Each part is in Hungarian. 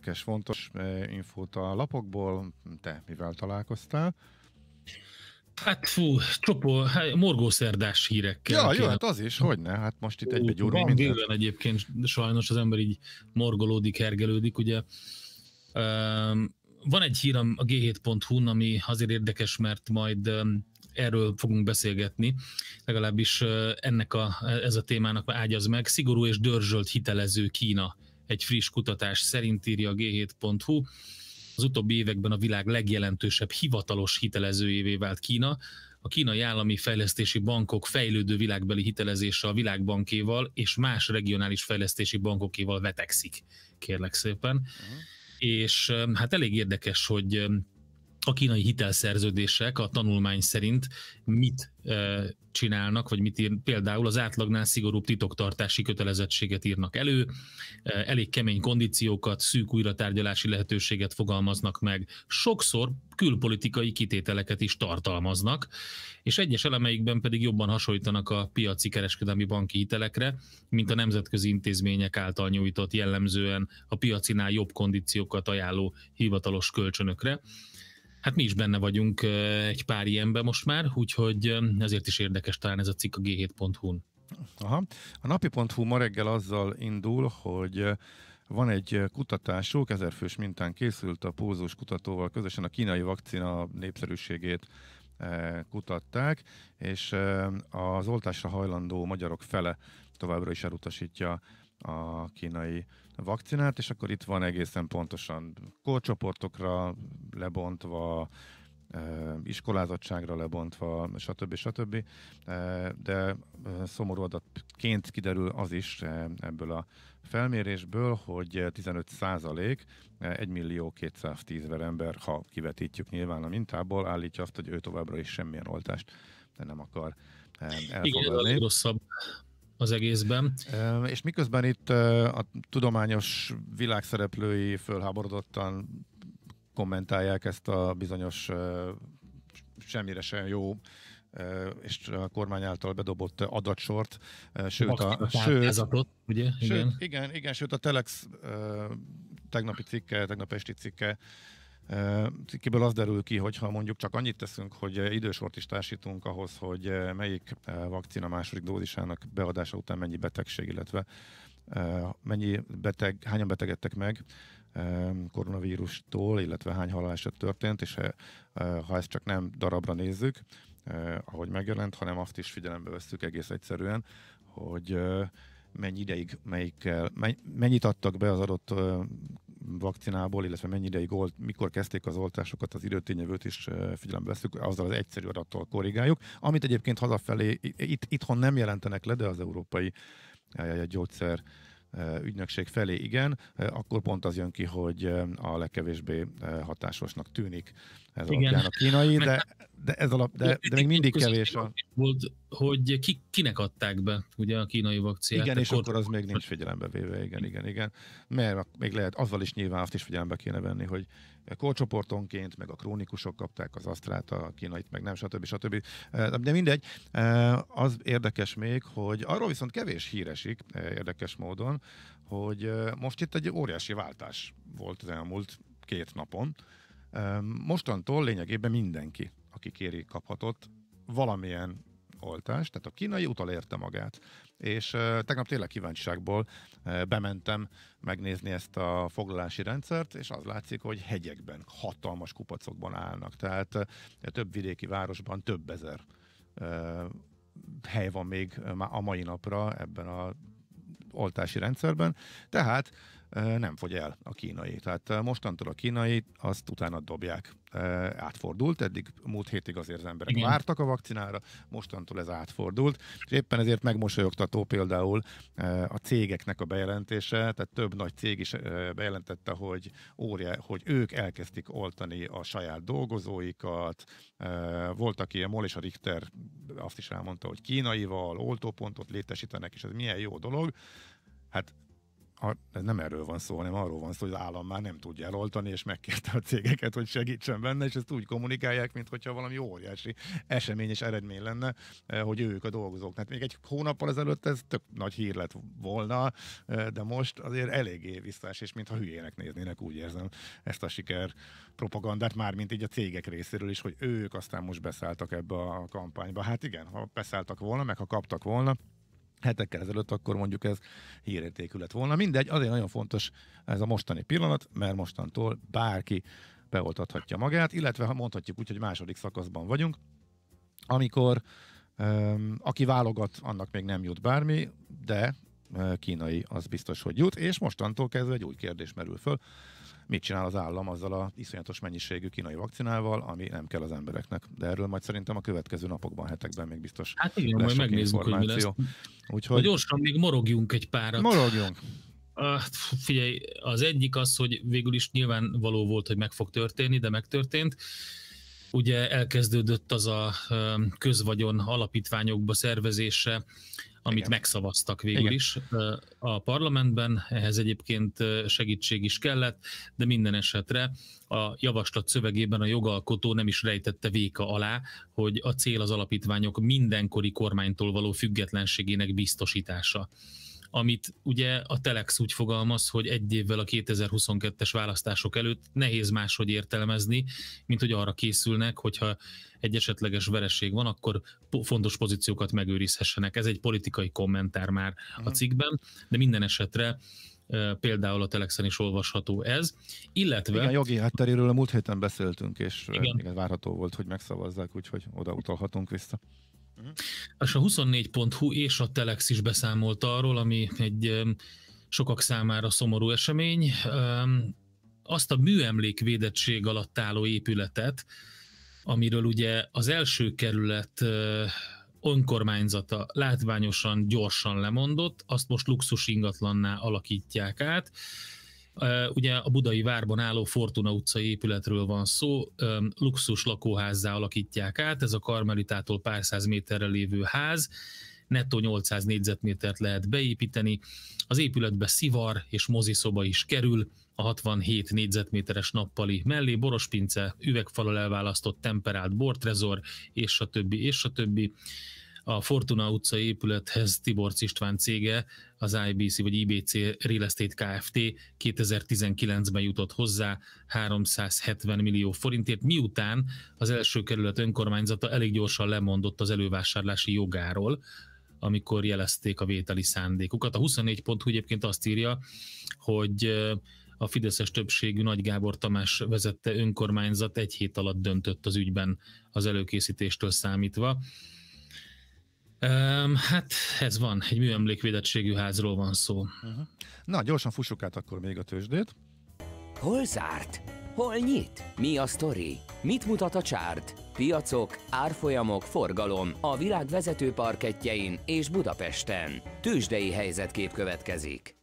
érdekes, fontos e, infót a lapokból. Te mivel találkoztál? Hát fú, csopó, hát, morgószerdás hírekkel. Ja, jó, hát az is, hogy ne, hát most itt egybe gyúrunk mindent. Délen egyébként sajnos az ember így morgolódik, hergelődik, ugye. van egy hír a g7.hu-n, ami azért érdekes, mert majd erről fogunk beszélgetni, legalábbis ennek a, ez a témának ágyaz meg, szigorú és dörzsölt hitelező Kína egy friss kutatás szerint írja a g7.hu. Az utóbbi években a világ legjelentősebb hivatalos hitelezőjévé vált Kína. A kínai állami fejlesztési bankok fejlődő világbeli hitelezése a világbankéval és más regionális fejlesztési bankokéval vetekszik, kérlek szépen. Uh-huh. És hát elég érdekes, hogy a kínai hitelszerződések a tanulmány szerint mit e, csinálnak, vagy mit ír, például az átlagnál szigorúbb titoktartási kötelezettséget írnak elő, e, elég kemény kondíciókat, szűk újratárgyalási lehetőséget fogalmaznak meg, sokszor külpolitikai kitételeket is tartalmaznak, és egyes elemeikben pedig jobban hasonlítanak a piaci kereskedelmi banki hitelekre, mint a nemzetközi intézmények által nyújtott jellemzően a piacinál jobb kondíciókat ajánló hivatalos kölcsönökre Hát mi is benne vagyunk egy pár ilyenben most már, úgyhogy ezért is érdekes talán ez a cikk a g7.hu-n. Aha. A napi.hu ma reggel azzal indul, hogy van egy kutatásuk, ezerfős mintán készült a pózós kutatóval közösen a kínai vakcina népszerűségét kutatták, és az oltásra hajlandó magyarok fele továbbra is elutasítja a kínai vakcinát, és akkor itt van egészen pontosan korcsoportokra lebontva, iskolázottságra lebontva, stb. stb. De szomorú adatként kiderül az is ebből a felmérésből, hogy 15 százalék, 1 millió 210 ember, ha kivetítjük nyilván a mintából, állítja azt, hogy ő továbbra is semmilyen oltást nem akar elfogadni. Igen, a legrosszabb az egészben. És miközben itt a tudományos világszereplői fölháborodottan kommentálják ezt a bizonyos semmire sem jó és a kormány által bedobott adatsort. Sőt, a, sőt, ugye? Igen. Sőt, igen, igen, sőt a Telex tegnapi cikke, tegnap esti cikke Kiből az derül ki, hogy ha mondjuk csak annyit teszünk, hogy idősort is társítunk ahhoz, hogy melyik vakcina második dózisának beadása után mennyi betegség, illetve mennyi beteg, hányan betegedtek meg koronavírustól, illetve hány haláleset történt, és ha ezt csak nem darabra nézzük, ahogy megjelent, hanem azt is figyelembe vesszük egész egyszerűen, hogy mennyi ideig, melyikkel, mennyit adtak be az adott vakcinából, illetve mennyi ideig old, mikor kezdték az oltásokat, az időtényevőt is figyelembe veszük, azzal az egyszerű adattal korrigáljuk, amit egyébként hazafelé itt, itthon nem jelentenek le, de az európai gyógyszer ügynökség felé igen, akkor pont az jön ki, hogy a legkevésbé hatásosnak tűnik ez Igen. alapján a kínai, de, de, ez alap, de, de még mindig kevés. A... Volt, hogy ki, kinek adták be ugye a kínai vakcinát. Igen, és kor... akkor az még nincs figyelembe véve, igen, igen, igen. Mert még lehet, azzal is nyilván azt is figyelembe kéne venni, hogy korcsoportonként, meg a krónikusok kapták az asztrát, a kínait, meg nem, stb. stb. De mindegy, az érdekes még, hogy arról viszont kevés híresik, érdekes módon, hogy most itt egy óriási váltás volt az elmúlt két napon, Mostantól lényegében mindenki, aki kéri, kaphatott valamilyen oltást, tehát a kínai utal érte magát. És tegnap tényleg kíváncsiságból bementem megnézni ezt a foglalási rendszert, és az látszik, hogy hegyekben, hatalmas kupacokban állnak. Tehát uh, több vidéki városban több ezer hely van még a mai napra ebben a oltási rendszerben. Tehát nem fogy el a kínai. Tehát mostantól a kínai, azt utána dobják. Átfordult, eddig múlt hétig azért az emberek Igen. vártak a vakcinára, mostantól ez átfordult, és éppen ezért megmosolyogtató például a cégeknek a bejelentése, tehát több nagy cég is bejelentette, hogy, óriá, hogy ők elkezdték oltani a saját dolgozóikat, aki a MOL és a Richter azt is elmondta, hogy kínaival oltópontot létesítenek, és ez milyen jó dolog. Hát a, nem erről van szó, hanem arról van szó, hogy az állam már nem tudja eloltani, és megkérte a cégeket, hogy segítsen benne, és ezt úgy kommunikálják, mintha valami óriási esemény és eredmény lenne, eh, hogy ők a dolgozók. Tehát még egy hónappal ezelőtt ez tök nagy hír lett volna, eh, de most azért eléggé visszás, és mintha hülyének néznének, úgy érzem ezt a siker propagandát, mármint így a cégek részéről is, hogy ők aztán most beszálltak ebbe a kampányba. Hát igen, ha beszálltak volna, meg ha kaptak volna, hetekkel ezelőtt, akkor mondjuk ez hírértékű lett volna. Mindegy, azért nagyon fontos ez a mostani pillanat, mert mostantól bárki beoltathatja magát, illetve ha mondhatjuk úgy, hogy második szakaszban vagyunk, amikor um, aki válogat, annak még nem jut bármi, de kínai az biztos, hogy jut, és mostantól kezdve egy új kérdés merül föl, mit csinál az állam azzal a az iszonyatos mennyiségű kínai vakcinával, ami nem kell az embereknek. De erről majd szerintem a következő napokban, hetekben még biztos Hát igen, lesz majd megnézzük, hogy mi lesz. Úgyhogy... Ha gyorsan még morogjunk egy párat. Morogjunk. Uh, figyelj, az egyik az, hogy végül is nyilvánvaló volt, hogy meg fog történni, de megtörtént ugye elkezdődött az a közvagyon alapítványokba szervezése, amit Igen. megszavaztak végül Igen. is a parlamentben, ehhez egyébként segítség is kellett, de minden esetre a javaslat szövegében a jogalkotó nem is rejtette véka alá, hogy a cél az alapítványok mindenkori kormánytól való függetlenségének biztosítása amit ugye a Telex úgy fogalmaz, hogy egy évvel a 2022-es választások előtt nehéz máshogy értelmezni, mint hogy arra készülnek, hogyha egy esetleges vereség van, akkor fontos pozíciókat megőrizhessenek. Ez egy politikai kommentár már a cikkben, de minden esetre például a Telexen is olvasható ez, illetve... Igen, jogi hátteréről a múlt héten beszéltünk, és igen. igen várható volt, hogy megszavazzák, úgyhogy oda utalhatunk vissza. Uh-huh. És a 24.hu és a Telex is beszámolt arról, ami egy sokak számára szomorú esemény. Azt a műemlékvédettség alatt álló épületet, amiről ugye az első kerület önkormányzata látványosan gyorsan lemondott, azt most luxus ingatlanná alakítják át. Ugye a budai várban álló Fortuna utcai épületről van szó, luxus lakóházzá alakítják át, ez a Karmelitától pár száz méterre lévő ház, nettó 800 négyzetmétert lehet beépíteni, az épületbe szivar és moziszoba is kerül, a 67 négyzetméteres nappali mellé borospince, üvegfalal elválasztott temperált bortrezor, és a többi, és a többi a Fortuna utcai épülethez Tibor István cége, az IBC vagy IBC Real Estate Kft. 2019-ben jutott hozzá 370 millió forintért, miután az első kerület önkormányzata elég gyorsan lemondott az elővásárlási jogáról, amikor jelezték a vételi szándékukat. A 24 pont egyébként azt írja, hogy a Fideszes többségű Nagy Gábor Tamás vezette önkormányzat egy hét alatt döntött az ügyben az előkészítéstől számítva. Um, hát ez van, egy műemlékvédettségű házról van szó. Uh-huh. Na, gyorsan fussuk át akkor még a tőzsdét. Hol zárt? Hol nyit? Mi a sztori? Mit mutat a csárt? Piacok, árfolyamok, forgalom a világ vezető parketjein és Budapesten. Tőzsdei helyzetkép következik.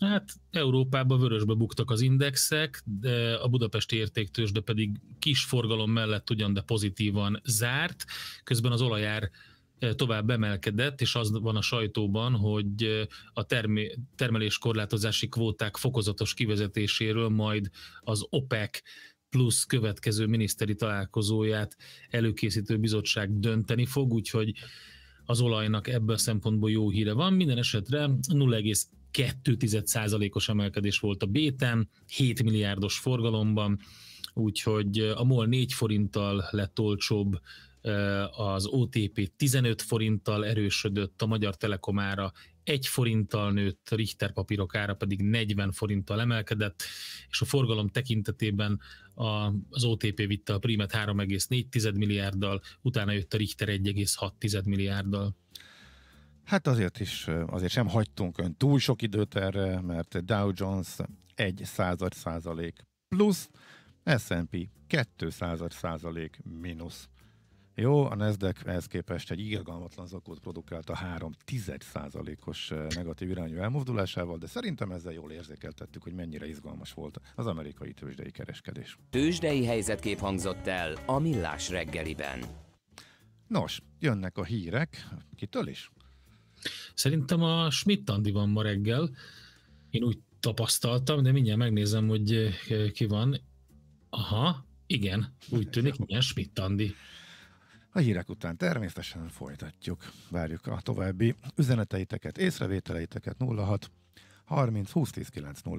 Hát Európában vörösbe buktak az indexek, de a budapesti értéktősde pedig kis forgalom mellett ugyan, de pozitívan zárt, közben az olajár tovább emelkedett, és az van a sajtóban, hogy a termeléskorlátozási kvóták fokozatos kivezetéséről majd az OPEC plusz következő miniszteri találkozóját előkészítő bizottság dönteni fog, úgyhogy az olajnak ebből a szempontból jó híre van. Minden esetre 0,2%-os emelkedés volt a béten, 7 milliárdos forgalomban, úgyhogy a MOL 4 forinttal lett olcsóbb az OTP 15 forinttal erősödött, a Magyar Telekom ára 1 forinttal nőtt, a Richter papírok ára pedig 40 forinttal emelkedett, és a forgalom tekintetében az OTP vitte a primet 3,4 milliárddal, utána jött a Richter 1,6 milliárddal. Hát azért is, azért sem hagytunk ön túl sok időt erre, mert Dow Jones 1 század százalék plusz, S&P 2 század százalék mínusz. Jó, a Nasdaq ehhez képest egy igazgalmatlan zakót produkált a 3 os negatív irányú elmozdulásával, de szerintem ezzel jól érzékeltettük, hogy mennyire izgalmas volt az amerikai tőzsdei kereskedés. Tőzsdei helyzetkép hangzott el a Millás reggeliben. Nos, jönnek a hírek. Kitől is? Szerintem a Schmidt Andi van ma reggel. Én úgy tapasztaltam, de mindjárt megnézem, hogy ki van. Aha, igen, úgy tűnik, igen, Schmidt Andi. A hírek után természetesen folytatjuk. Várjuk a további üzeneteiteket, észrevételeiteket 06 30 20 10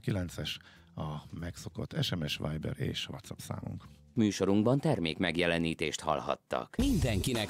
9 es a megszokott SMS, Viber és WhatsApp számunk. Műsorunkban termék megjelenítést hallhattak. Mindenkinek